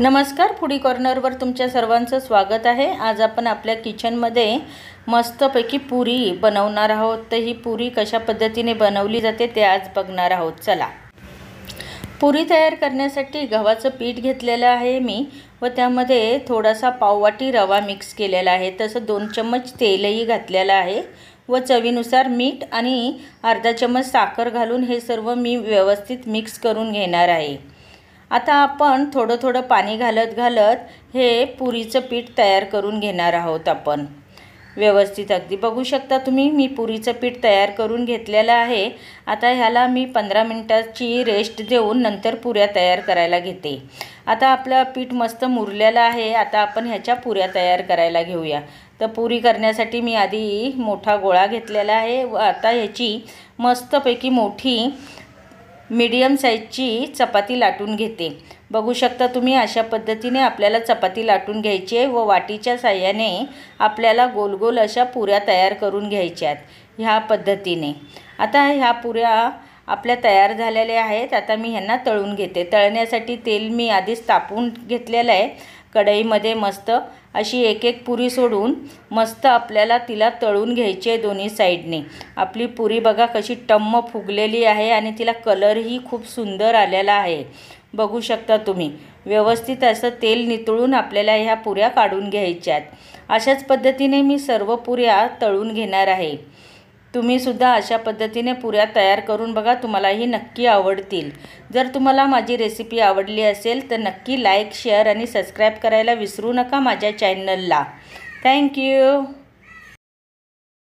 नमस्कार फुडी कॉर्नरवर तुमच्या सर्वांचं स्वागत आहे आज आपण आपल्या किचनमध्ये मस्तपैकी पुरी बनवणार आहोत तर ही पुरी कशा पद्धतीने बनवली जाते ते आज बघणार आहोत चला पुरी तयार करण्यासाठी गव्हाचं पीठ घेतलेलं आहे मी व त्यामध्ये थोडासा पाववाटी रवा मिक्स केलेला आहे तसं दोन चम्मच तेलही घातलेलं आहे व चवीनुसार मीठ आणि अर्धा चम्मच साखर घालून हे सर्व मी व्यवस्थित मिक्स करून घेणार आहे आता आपण थोडं थोडं पाणी घालत घालत हे पुरीचं पीठ तयार करून घेणार आहोत आपण व्यवस्थित अगदी बघू शकता तुम्ही मी पुरीचं पीठ तयार करून घेतलेलं आहे आता ह्याला मी पंधरा मिनटाची रेस्ट देऊन नंतर पुऱ्या तयार करायला घेते आता आपलं पीठ मस्त मुरलेलं आहे आता आपण ह्याच्या पुऱ्या तयार करायला घेऊया तर पुरी करण्यासाठी मी आधी मोठा गोळा घेतलेला आहे व आता ह्याची मस्तपैकी मोठी मीडियम साईजची चपाती लाटून घेते बघू शकता तुम्ही अशा पद्धतीने आपल्याला चपाती लाटून घ्यायची आहे व वाटीच्या साह्याने आपल्याला गोल गोल अशा पुऱ्या तयार करून घ्यायच्या आहेत ह्या पद्धतीने आता ह्या पुऱ्या आपल्या तयार झालेल्या आहेत आता मी ह्यांना तळून घेते तळण्यासाठी तेल मी आधीच तापून घेतलेलं आहे कढईमध्ये मस्त अशी एक एक पुरी सोडून मस्त आपल्याला तिला तळून घ्यायची आहे दोन्ही साईडने आपली पुरी बघा कशी टम्म फुगलेली आहे आणि तिला कलरही खूप सुंदर आलेला आहे बघू शकता तुम्ही व्यवस्थित असं तेल नितळून आपल्याला ह्या पुऱ्या काढून घ्यायच्यात अशाच पद्धतीने मी सर्व पुऱ्या तळून घेणार आहे तुम्ही तुम्हीसुद्धा अशा पद्धतीने पुऱ्या तयार करून बघा तुम्हालाही नक्की आवडतील जर तुम्हाला माझी रेसिपी आवडली असेल तर नक्की लाईक शेअर आणि सबस्क्राईब करायला विसरू नका माझ्या चॅनलला थँक्यू